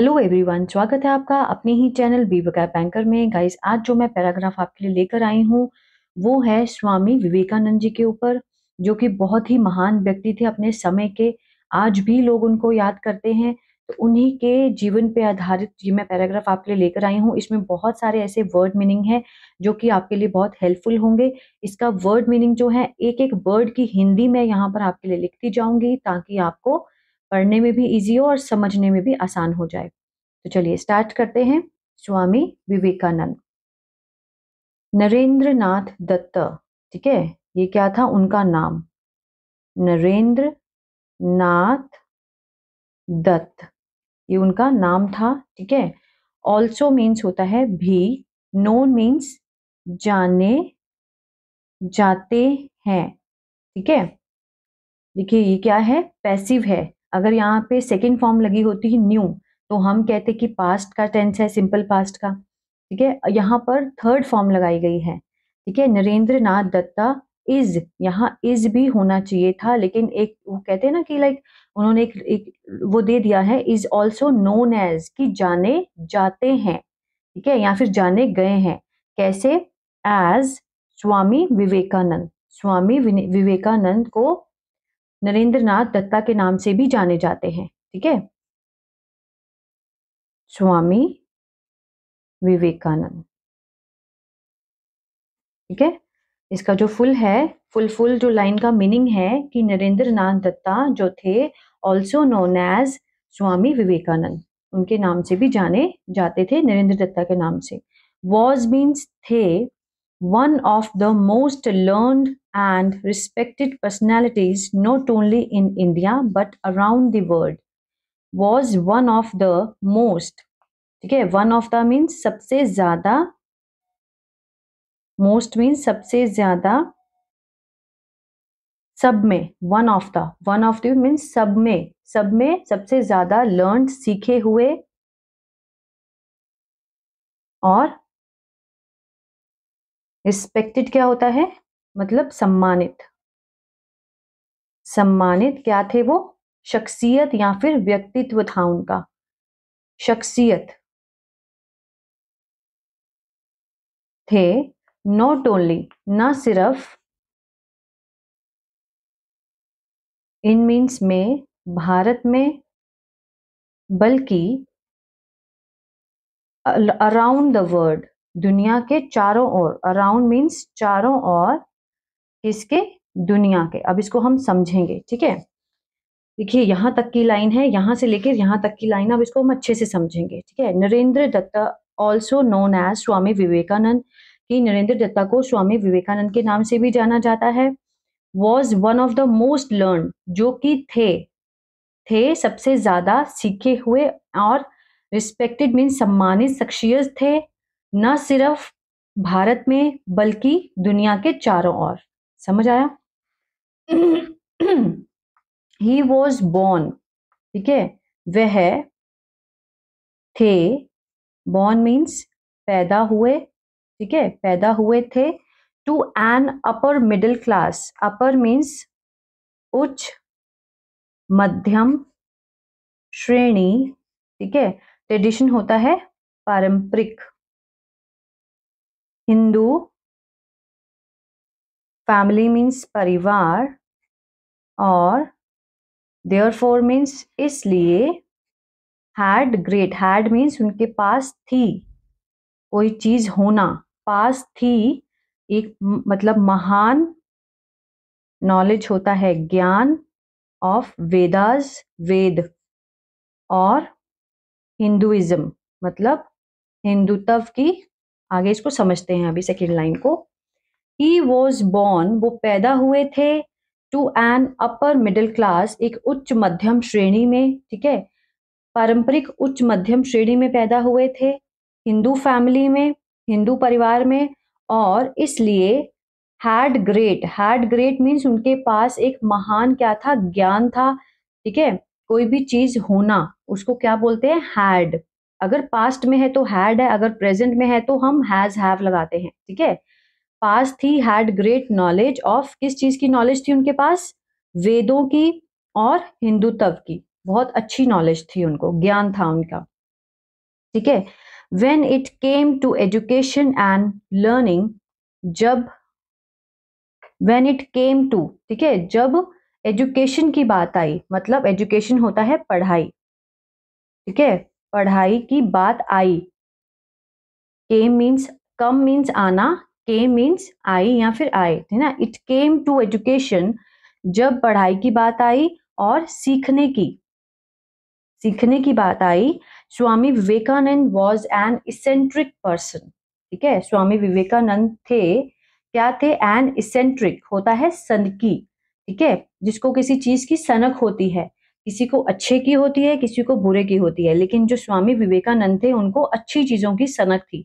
Hello everyone स्वागत है आपका अपने ही चैनल बी बका बैंकर में गाइस आज जो मैं पैराग्राफ आपके लिए लेकर आई हूँ वो है स्वामी विवेकानंद जी के ऊपर जो कि बहुत ही महान व्यक्ति थे अपने समय के आज भी लोग उनको याद करते हैं तो उन्हीं के जीवन पे आधारित ये मैं पैराग्राफ आपके लिए लेकर आई हूँ इसमें बहुत सारे ऐसे वर्ड मीनिंग है जो कि आपके लिए बहुत हेल्पफुल होंगे इसका वर्ड मीनिंग जो है एक एक वर्ड की हिंदी मैं यहाँ पर आपके लिए लिखती जाऊंगी ताकि आपको पढ़ने में भी ईजी हो और समझने में भी आसान हो जाए तो चलिए स्टार्ट करते हैं स्वामी विवेकानंद नरेंद्र नाथ दत्त ठीक है ये क्या था उनका नाम नरेंद्र नाथ दत्त ये उनका नाम था ठीक है ऑल्सो मीन्स होता है भी नोन मीन्स जाने जाते हैं ठीक है देखिए ये क्या है पैसिव है अगर यहाँ पे सेकेंड फॉर्म लगी होती है न्यू तो हम कहते कि पास्ट का टेंस है सिंपल पास्ट का ठीक है यहाँ पर थर्ड फॉर्म लगाई गई है ठीक है नरेंद्र नाथ दत्ता इज यहाँ इज भी होना चाहिए था लेकिन एक वो कहते हैं ना कि लाइक उन्होंने एक, एक वो दे दिया है इज ऑल्सो नोन एज कि जाने जाते हैं ठीक है या फिर जाने गए हैं कैसे एज स्वामी विवेकानंद स्वामी विवेकानंद को नरेंद्र नाथ दत्ता के नाम से भी जाने जाते हैं ठीक है स्वामी विवेकानंद ठीक है इसका जो फुल है फुल फुल जो लाइन का मीनिंग है कि नरेंद्र नाथ दत्ता जो थे also known as Swami Vivekananda उनके नाम से भी जाने जाते थे नरेंद्र दत्ता के नाम से वॉज मीन्स थे one of the most learned and respected personalities not only in India but around the world, was one of the most. ठीक है वन ऑफ द मीन्स सबसे ज्यादा मोस्ट मीन्स सबसे ज्यादा सब में one of the one of the means सब में सब में सबसे ज्यादा लर्न सीखे हुए और रिस्पेक्टेड क्या होता है मतलब सम्मानित सम्मानित क्या थे वो शख्सियत या फिर व्यक्तित्व था उनका शख्सियत थे नॉट ओनली ना सिर्फ इन मीन्स में भारत में बल्कि अराउंड द वर्ल्ड दुनिया के चारों ओर अराउंड मीन्स चारों ओर किसके दुनिया के अब इसको हम समझेंगे ठीक है देखिए यहाँ तक की लाइन है यहाँ से लेकर यहाँ तक की लाइन अब इसको हम अच्छे से समझेंगे ठीक है Narendra Datta also known as Swami Vivekananda की नरेंद्र दत्ता को स्वामी विवेकानंद के नाम से भी जाना जाता है was one of the most learn जो कि थे थे सबसे ज्यादा सीखे हुए और रिस्पेक्टेड मीन सम्मानित शख्सियत थे न सिर्फ भारत में बल्कि दुनिया के चारों ओर समझ आया ही वॉज बॉर्न ठीक है वह थे बॉर्न मीन्स पैदा हुए ठीक है पैदा हुए थे to an upper middle class upper means उच्च मध्यम श्रेणी ठीक है ट्रेडिशन होता है पारंपरिक हिंदू फैमिली मीन्स परिवार और देअर फोर मीन्स इसलिए हैड ग्रेट हैड मीन्स उनके पास थी कोई चीज होना पास थी एक मतलब महान नॉलेज होता है ज्ञान ऑफ वेदास वेद और हिंदुइज्म मतलब हिंदुत्व की आगे इसको समझते हैं अभी सेकेंड लाइन को ही वॉज बॉर्न वो पैदा हुए थे to an upper middle class एक उच्च मध्यम श्रेणी में ठीक है पारंपरिक उच्च मध्यम श्रेणी में पैदा हुए थे हिंदू फैमिली में हिंदू परिवार में और इसलिए had great had great means उनके पास एक महान क्या था ज्ञान था ठीक है कोई भी चीज होना उसको क्या बोलते हैं हैड अगर पास्ट में है तो हैड है अगर प्रेजेंट में है तो हम हैज हैव लगाते हैं ठीक है पास्ट थी हैड ग्रेट नॉलेज ऑफ किस चीज की नॉलेज थी उनके पास वेदों की और हिंदुत्व की बहुत अच्छी नॉलेज थी उनको ज्ञान था उनका ठीक है when it came to education and learning जब वेन इट केम टू ठीक है जब एजुकेशन की बात आई मतलब एजुकेशन होता है पढ़ाई ठीक है पढ़ाई की बात आई के मीन्स कम मीन्स आना के मीन्स आई या फिर आए है ना इट केम टू एजुकेशन जब पढ़ाई की बात आई और सीखने की सीखने की बात आई Swami Vivekananda was an eccentric person ठीक है स्वामी विवेकानंद थे क्या थे एन इसेंट्रिक होता है सनकी ठीक है जिसको किसी चीज की सनक होती है किसी को अच्छे की होती है किसी को बुरे की होती है लेकिन जो स्वामी विवेकानंद थे उनको अच्छी चीजों की सनक थी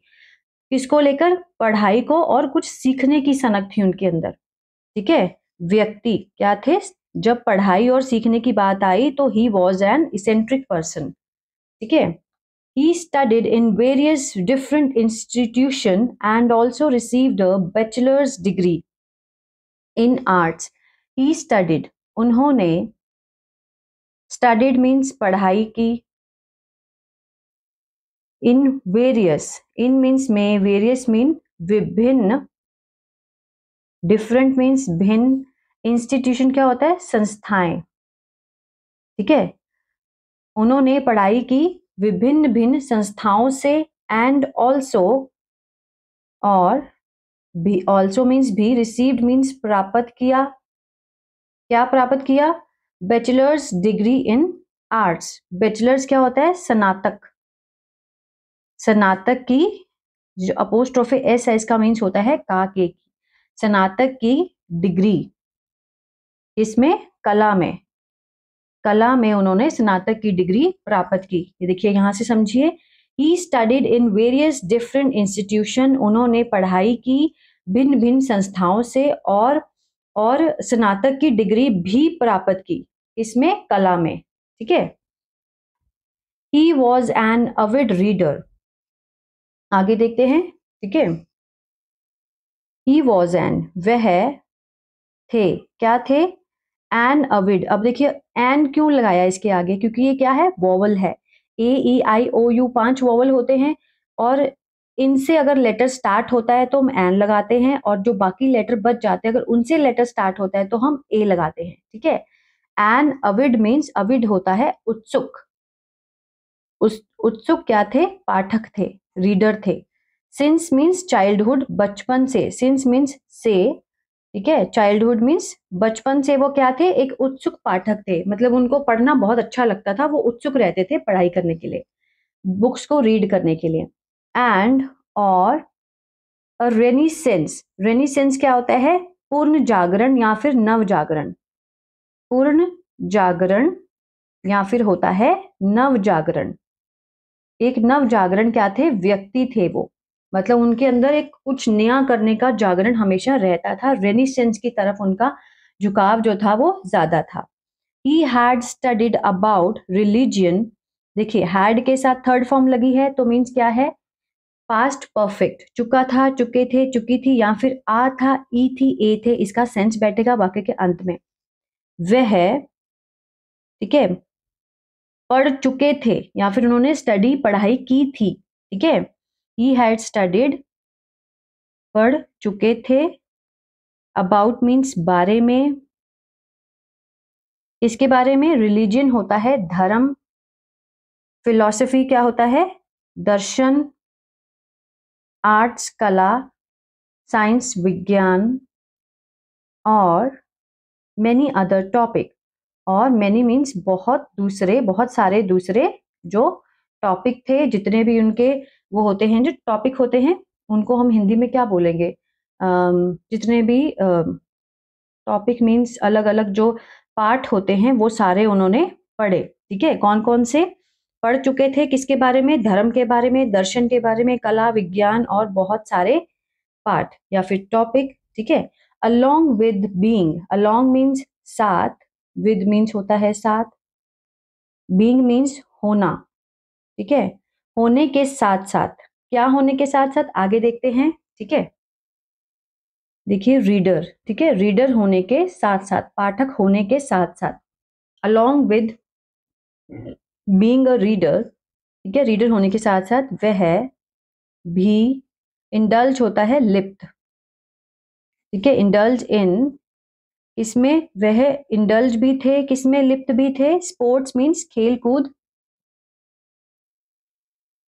किसको लेकर पढ़ाई को और कुछ सीखने की सनक थी उनके अंदर ठीक है व्यक्ति क्या थे जब पढ़ाई और सीखने की बात आई तो he was an eccentric person ठीक है he studied in various different institution and also received a bachelor's degree in arts he studied उन्होंने स्टडीड मीन्स पढ़ाई की इन वेरियस इन मीन्स में वेरियस मीन विभिन्न डिफरेंट मीन्स भिन्न institution क्या होता है संस्थाएं ठीक है उन्होंने पढ़ाई की विभिन्न भिन्न संस्थाओं से एंड ऑल्सो और भी ऑल्सो मीन्स भी रिसीव्ड मीन्स प्राप्त किया क्या प्राप्त किया bachelor's degree in arts bachelor's क्या होता है स्नातक स्नातक की जो अपोस्ट्रोफे एस है इसका मीन्स होता है का के की स्नातक की डिग्री इसमें कला में कला में उन्होंने स्नातक की डिग्री प्राप्त की ये देखिए यहां से समझिए he studied in various different institution उन्होंने पढ़ाई की भिन्न भिन्न संस्थाओं से और और स्नातक की डिग्री भी प्राप्त की इसमें कला में ठीक है he was an avid reader आगे देखते हैं ठीक है ही वॉज एन वह थे क्या थे एन अविड अब देखिए एन क्यों लगाया इसके आगे क्योंकि ये क्या है वॉवल है ए ई आई ओ यू पांच वॉवल होते हैं और इनसे अगर लेटर स्टार्ट होता है तो हम एन लगाते हैं और जो बाकी लेटर बच जाते हैं अगर उनसे लेटर स्टार्ट होता है तो हम ए लगाते हैं ठीक है एन अविड मीन्स अविड होता है उत्सुक उस उत्सुक क्या थे पाठक थे रीडर थे सिंस मीन्स चाइल्डहुड बचपन से सिंस मीन्स से ठीक है चाइल्डहुड मीन्स बचपन से वो क्या थे एक उत्सुक पाठक थे मतलब उनको पढ़ना बहुत अच्छा लगता था वो उत्सुक रहते थे पढ़ाई करने के लिए बुक्स को रीड करने के लिए एंड और रेनिसेंस रेनिसेंस क्या होता है पूर्ण जागरण या फिर नव जागरण पूर्ण जागरण या फिर होता है नव जागरण एक नव जागरण क्या थे व्यक्ति थे वो मतलब उनके अंदर एक कुछ नया करने का जागरण हमेशा रहता था रेनिसेंस की तरफ उनका झुकाव जो था वो ज्यादा था he had studied about religion देखिए हैड के साथ थर्ड फॉर्म लगी है तो मीन्स क्या है पास्ट परफेक्ट चुका था चुके थे चुकी थी या फिर आ था ई थी ए थे इसका सेंस बैठेगा वाक्य के अंत में वह ठीक है पढ़ चुके थे या फिर उन्होंने स्टडी पढ़ाई की थी ठीक है ही हैड स्टडीड पढ़ चुके थे अबाउट मीन्स बारे में इसके बारे में रिलीजन होता है धर्म फिलॉसफी क्या होता है दर्शन आर्ट्स कला साइंस विज्ञान और मैनी अदर टॉपिक और मैनी मीन्स बहुत दूसरे बहुत सारे दूसरे जो टॉपिक थे जितने भी उनके वो होते हैं जो टॉपिक होते हैं उनको हम हिंदी में क्या बोलेंगे जितने भी टॉपिक मीन्स अलग अलग जो पार्ट होते हैं वो सारे उन्होंने पढ़े ठीक है कौन कौन से पढ़ चुके थे किसके बारे में धर्म के बारे में दर्शन के बारे में कला विज्ञान और बहुत सारे पाठ या फिर टॉपिक ठीक है along with being along means साथ विद मीन्स होता है साथ बींग मीन्स होना ठीक है होने के साथ साथ क्या होने के साथ साथ आगे देखते हैं ठीक है देखिए रीडर ठीक है रीडर होने के साथ साथ पाठक होने के साथ साथ along with being a reader ठीक है रीडर होने के साथ साथ वह भी इंडल्ज होता है लिप्त ठीक है इंडल्ज इन इसमें वह इंडल्ज भी थे किसमें लिप्त भी थे स्पोर्ट्स मीन्स खेल कूद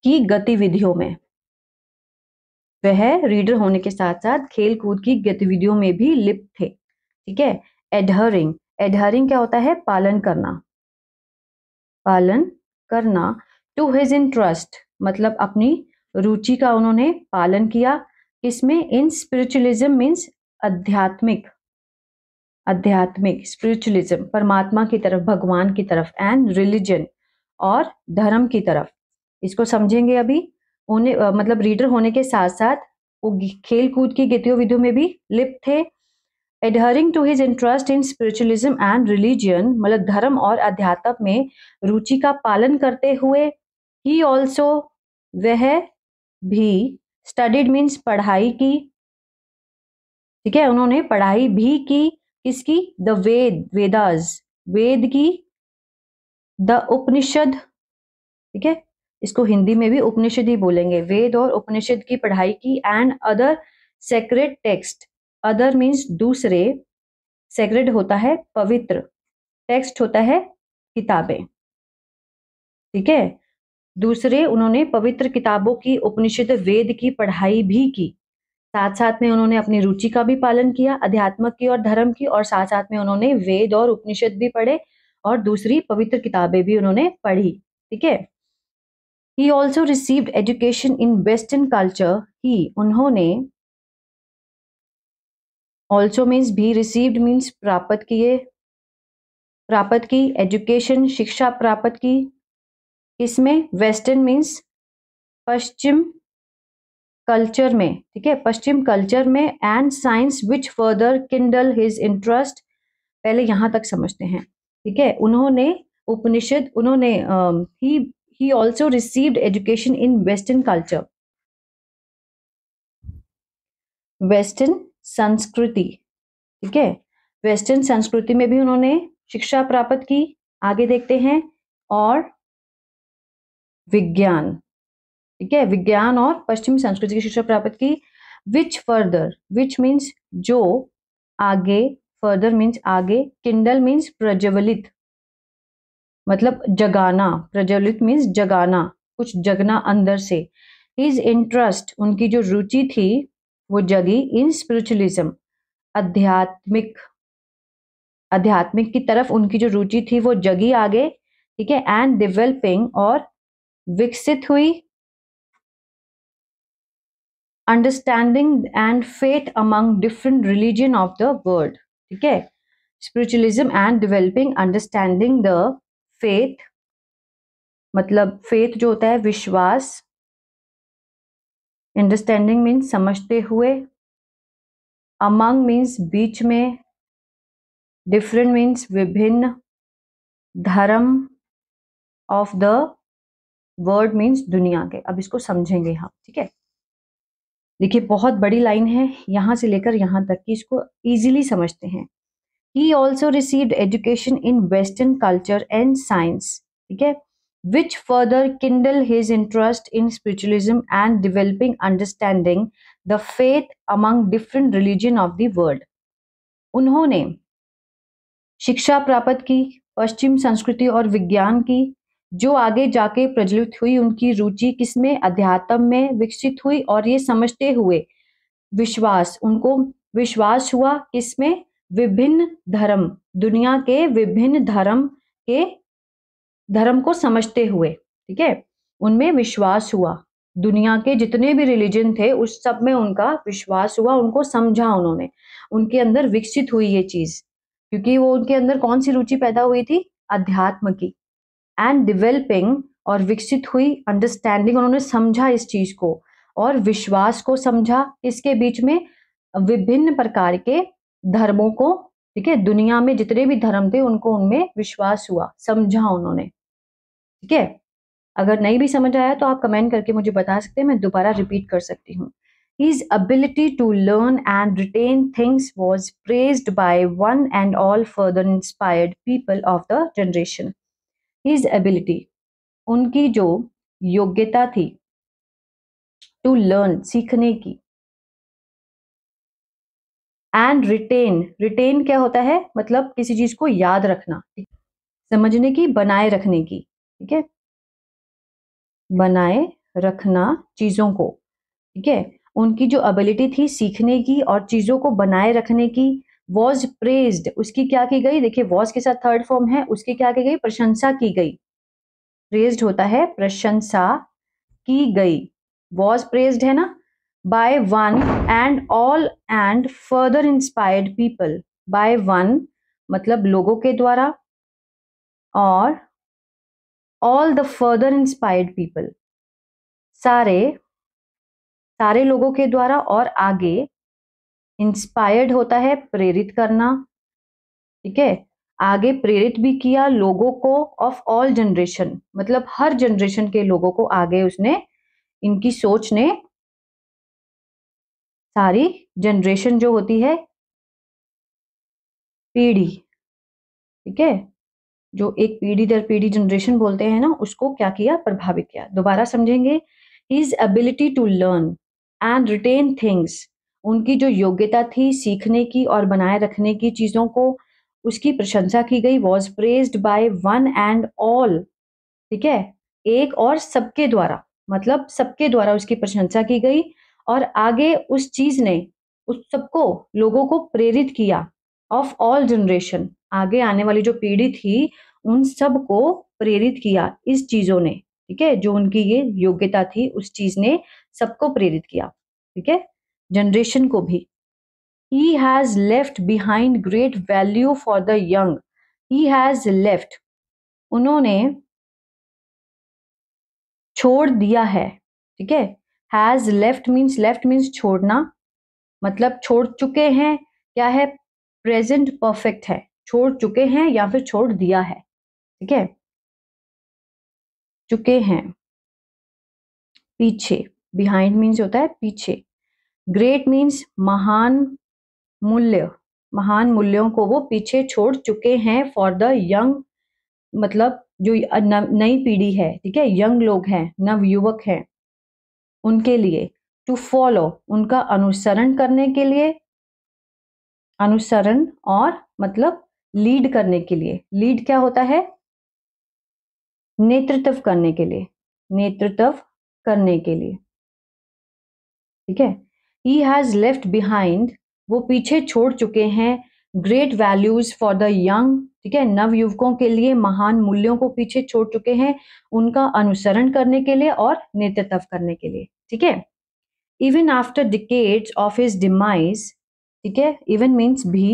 की गतिविधियों में वह रीडर होने के साथ साथ खेल कूद की गतिविधियों में भी लिप्त थे ठीक है एडहरिंग एडहरिंग क्या होता है पालन करना पालन करना टू हिज इंटरेस्ट मतलब अपनी रुचि का उन्होंने पालन किया इसमें इन स्पिरिचुअलिज्म मीन्स आध्यात्मिक आध्यात्मिक स्पिरिचुअलिज्म परमात्मा की तरफ भगवान की तरफ एंड रिलीजन और धर्म की तरफ इसको समझेंगे अभी उन्हें मतलब रीडर होने के साथ साथ वो खेल कूद की गतिविधियों में भी लिप्त थे adhering to his interest in spiritualism and religion मतलब धर्म और अध्यात्म में रुचि का पालन करते हुए ही ऑल्सो वह भी स्टडीड मीन्स पढ़ाई की ठीक है उन्होंने पढ़ाई भी की किसकी द वेद वेदाज वेद की द उपनिषद ठीक है इसको हिंदी में भी उपनिषद ही बोलेंगे वेद और उपनिषद की पढ़ाई की and other sacred text other means दूसरे सेक्रेड होता है पवित्र टेक्स्ट होता है किताबें ठीक है दूसरे उन्होंने पवित्र किताबों की उपनिषद वेद की पढ़ाई भी की साथ साथ में उन्होंने अपनी रुचि का भी पालन किया अध्यात्म की और धर्म की और साथ साथ में उन्होंने वेद और उपनिषद भी पढ़े और दूसरी पवित्र किताबें भी उन्होंने पढ़ी ठीक है he also received education in western culture he उन्होंने ऑल्सो मीन्स भी रिसीव्ड मीन्स प्राप्त किए प्राप्त की एजुकेशन शिक्षा प्राप्त की इसमें वेस्टर्न मीन्स पश्चिम कल्चर में ठीक है पश्चिम कल्चर में and science which further kindle his interest पहले यहाँ तक समझते हैं ठीक है उन्होंने उपनिषद उन्होंने he he also received education in western culture western संस्कृति ठीक है वेस्टर्न संस्कृति में भी उन्होंने शिक्षा प्राप्त की आगे देखते हैं और विज्ञान ठीक है विज्ञान और पश्चिमी संस्कृति की शिक्षा प्राप्त की विच फर्दर विच मीन्स जो आगे फर्दर मीन्स आगे किंडल मीन्स प्रज्वलित मतलब जगाना प्रज्वलित मीन्स जगाना कुछ जगना अंदर से हिज इंटरेस्ट उनकी जो रुचि थी वो जगी इन स्पिरिचुअलिज्म आध्यात्मिक आध्यात्मिक की तरफ उनकी जो रुचि थी वो जगी आगे ठीक है एंड डेवलपिंग और विकसित हुई understanding and faith among different religion of the world ठीक है spiritualism and developing understanding the faith मतलब फेथ जो होता है विश्वास अंडरस्टैंडिंग मीन्स समझते हुए अमंग मीन्स बीच में डिफरेंट मीन्स विभिन्न धर्म ऑफ द वर्ल्ड मीन्स दुनिया के अब इसको समझेंगे हम ठीक है देखिए बहुत बड़ी लाइन है यहाँ से लेकर यहाँ तक कि इसको ईजिली समझते हैं he also received education in western culture and science ठीक है which further kindle his interest in spiritualism and developing understanding the faith among different religion of the world उन्होंने शिक्षा प्राप्त की पश्चिम संस्कृति और विज्ञान की जो आगे जाके प्रज्वलित हुई उनकी रुचि किसमें अध्यात्म में विकसित हुई और ये समझते हुए विश्वास उनको विश्वास हुआ किसमें विभिन्न धर्म दुनिया के विभिन्न धर्म के धर्म को समझते हुए ठीक है उनमें विश्वास हुआ दुनिया के जितने भी रिलीजन थे उस सब में उनका विश्वास हुआ उनको समझा उन्होंने उनके अंदर विकसित हुई ये चीज क्योंकि वो उनके अंदर कौन सी रुचि पैदा हुई थी अध्यात्म की एंड डिवेलपिंग और विकसित हुई अंडरस्टैंडिंग उन्होंने समझा इस चीज को और विश्वास को समझा इसके बीच में विभिन्न प्रकार के धर्मों को ठीक है दुनिया में जितने भी धर्म थे उनको उनमें विश्वास हुआ समझा उन्होंने ठीक है अगर नहीं भी समझ आया तो आप कमेंट करके मुझे बता सकते हैं मैं दोबारा रिपीट कर सकती हूँ his ability to learn and retain things was praise by one and all further inspired people of the generation his ability उनकी जो योग्यता थी टू लर्न सीखने की एंड रिटेन रिटेन क्या होता है मतलब किसी चीज को याद रखना समझने की बनाए रखने की ठीक है बनाए रखना चीज़ों को ठीक है उनकी जो एबिलिटी थी सीखने की और चीज़ों को बनाए रखने की वॉज प्रेज्ड उसकी क्या की गई देखिए वॉज के साथ थर्ड फॉर्म है उसकी क्या की गई प्रशंसा की गई प्रेज्ड होता है प्रशंसा की गई वॉज प्रेज्ड है ना by one and all and further inspired people by one मतलब लोगों के द्वारा और all the further inspired people सारे सारे लोगों के द्वारा और आगे इंस्पायर्ड होता है प्रेरित करना ठीक है आगे प्रेरित भी किया लोगों को ऑफ ऑल जनरेशन मतलब हर जनरेशन के लोगों को आगे उसने इनकी सोच ने सारी जनरेशन जो होती है पीढ़ी ठीक है जो एक पीढ़ी दर पीढ़ी जनरेशन बोलते हैं ना उसको क्या किया प्रभावित किया दोबारा समझेंगे his ability to learn and retain things उनकी जो योग्यता थी सीखने की और बनाए रखने की चीज़ों को उसकी प्रशंसा की गई was praised by one and all ठीक है एक और सबके द्वारा मतलब सबके द्वारा उसकी प्रशंसा की गई और आगे उस चीज़ ने उस सबको लोगों को प्रेरित किया ऑफ ऑल जनरेशन आगे आने वाली जो पीढ़ी थी उन सब को प्रेरित किया इस चीजों ने ठीक है जो उनकी ये योग्यता थी उस चीज ने सबको प्रेरित किया ठीक है जनरेशन को भी he has left behind great value for the young he has left उन्होंने छोड़ दिया है ठीक है has left means left means छोड़ना मतलब छोड़ चुके हैं क्या है प्रेजेंट परफेक्ट है छोड़ चुके हैं या फिर छोड़ दिया है ठीक है चुके हैं पीछे बिहाइंड मीन्स होता है पीछे ग्रेट मीन्स महान मूल्य महान मूल्यों को वो पीछे छोड़ चुके हैं फॉर द यंग मतलब जो नई पीढ़ी है ठीक है यंग लोग हैं नव युवक हैं उनके लिए टू फॉलो उनका अनुसरण करने के लिए अनुसरण और मतलब लीड करने के लिए लीड क्या होता है नेतृत्व करने के लिए नेतृत्व करने के लिए ठीक है ही हैज लेफ्ट बिहाइंड वो पीछे छोड़ चुके हैं great values for the young ठीक है नव युवकों के लिए महान मूल्यों को पीछे छोड़ चुके हैं उनका अनुसरण करने के लिए और नेतृत्व करने के लिए ठीक है even after decades of his demise ठीक है इवन मीन्स भी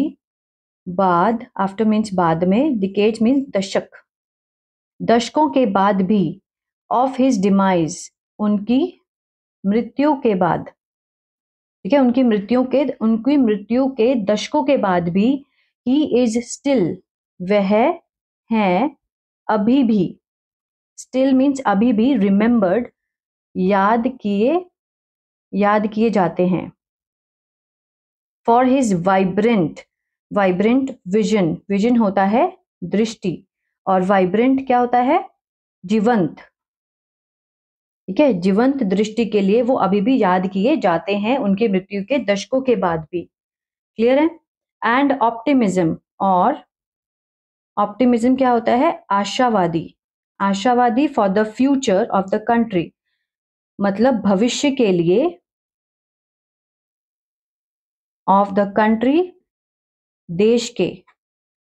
बाद आफ्टर मीन्स बाद में डिकेट मीन्स दशक दशकों के बाद भी ऑफ हिज डिमाइज उनकी मृत्यु के बाद ठीक है उनकी मृत्यु के उनकी मृत्यु के दशकों के बाद भी ही इज स्टिल वह है अभी भी स्टिल मीन्स अभी भी रिमेम्बर्ड याद किए याद किए जाते हैं for his vibrant vibrant vision vision होता है दृष्टि और वाइब्रेंट क्या होता है जीवंत ठीक है जीवंत दृष्टि के लिए वो अभी भी याद किए जाते हैं उनके मृत्यु के दशकों के बाद भी क्लियर है एंड ऑप्टिमिज्म और ऑप्टिमिज्म क्या होता है आशावादी आशावादी for the future of the country मतलब भविष्य के लिए ऑफ द कंट्री देश के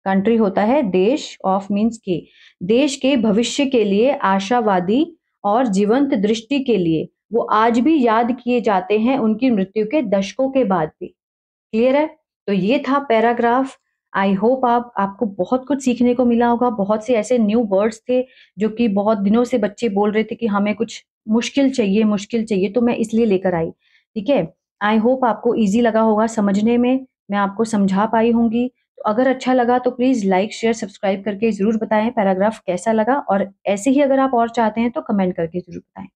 कंट्री होता है देश ऑफ मीन्स के देश के भविष्य के लिए आशावादी और जीवंत दृष्टि के लिए वो आज भी याद किए जाते हैं उनकी मृत्यु के दशकों के बाद भी क्लियर है तो ये था पैराग्राफ आई होप आप आपको बहुत कुछ सीखने को मिला होगा बहुत से ऐसे न्यू वर्ड्स थे जो कि बहुत दिनों से बच्चे बोल रहे थे कि हमें कुछ मुश्किल चाहिए मुश्किल चाहिए तो मैं इसलिए लेकर आई ठीक है आई होप आपको ईजी लगा होगा समझने में मैं आपको समझा पाई होंगी तो अगर अच्छा लगा तो प्लीज़ लाइक शेयर सब्सक्राइब करके ज़रूर बताएं पैराग्राफ कैसा लगा और ऐसे ही अगर आप और चाहते हैं तो कमेंट करके ज़रूर बताएं